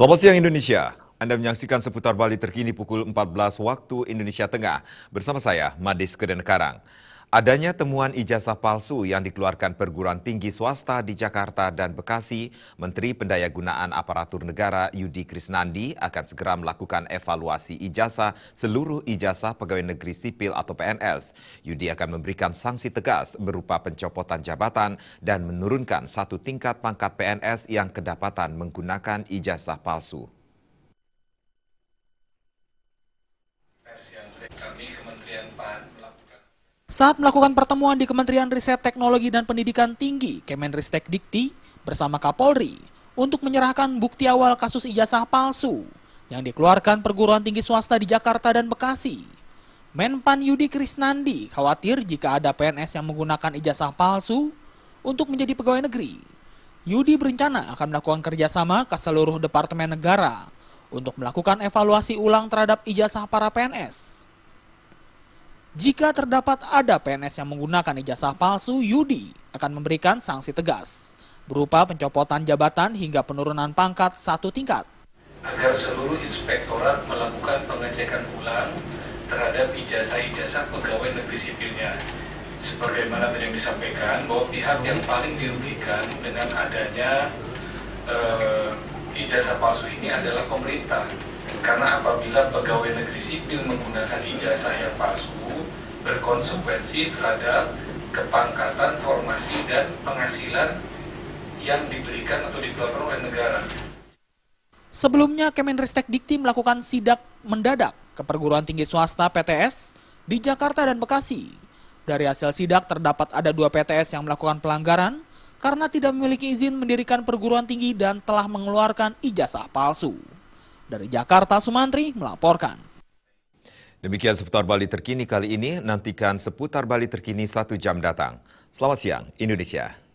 Selamat siang Indonesia. Anda menyaksikan seputar Bali terkini pukul 14 waktu Indonesia Tengah bersama saya Madis Kedenekarang. Adanya temuan ijazah palsu yang dikeluarkan perguruan tinggi swasta di Jakarta dan Bekasi, Menteri Pendayagunaan Aparatur Negara Yudi Krisnandi akan segera melakukan evaluasi ijazah seluruh ijazah pegawai negeri sipil atau PNS. Yudi akan memberikan sanksi tegas berupa pencopotan jabatan dan menurunkan satu tingkat pangkat PNS yang kedapatan menggunakan ijazah palsu. Saat melakukan pertemuan di Kementerian Riset Teknologi dan Pendidikan Tinggi, Kemenristek Dikti, bersama Kapolri, untuk menyerahkan bukti awal kasus ijazah palsu yang dikeluarkan perguruan tinggi swasta di Jakarta dan Bekasi. Menpan Yudi Krisnandi khawatir jika ada PNS yang menggunakan ijazah palsu untuk menjadi pegawai negeri. Yudi berencana akan melakukan kerjasama ke seluruh Departemen Negara untuk melakukan evaluasi ulang terhadap ijazah para PNS. Jika terdapat ada PNS yang menggunakan ijazah palsu, Yudi akan memberikan sanksi tegas berupa pencopotan jabatan hingga penurunan pangkat satu tingkat. Agar seluruh inspektorat melakukan pengecekan ulang terhadap ijazah-ijazah pegawai negeri sipilnya. Sebagaimana tadi disampaikan bahwa pihak yang paling dirugikan dengan adanya uh, ijazah palsu ini adalah pemerintah karena apabila pegawai negeri sipil menggunakan ijazah yang palsu berkonsekuensi terhadap kepangkatan, formasi, dan penghasilan yang diberikan atau dikeluarkan oleh negara. Sebelumnya Kemenristek Dikti melakukan sidak mendadak ke perguruan tinggi swasta PTS di Jakarta dan Bekasi. Dari hasil sidak terdapat ada dua PTS yang melakukan pelanggaran karena tidak memiliki izin mendirikan perguruan tinggi dan telah mengeluarkan ijazah palsu. Dari Jakarta, Sumantri melaporkan. Demikian seputar Bali terkini kali ini. Nantikan seputar Bali terkini satu jam datang. Selamat siang, Indonesia.